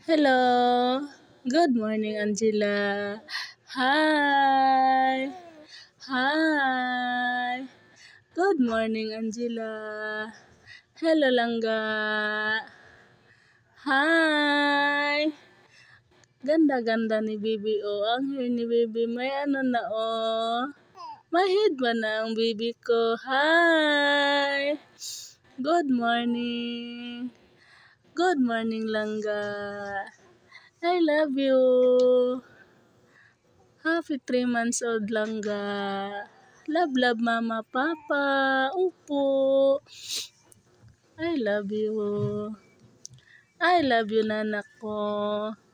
Hello. Good morning, Angela. Hi. Hi. Good morning, Angela. Hello, Langga. Hi. Ganda-ganda ni Bibi o. Oh. Ang hair ni Bibi may ano na o. Oh. May headband na ang Bibi ko. Hi. Good morning. Good morning, Langga. I love you. Happy three months old, Langga. Love, love, Mama, Papa. Upo. I love you. I love you, nanak ko.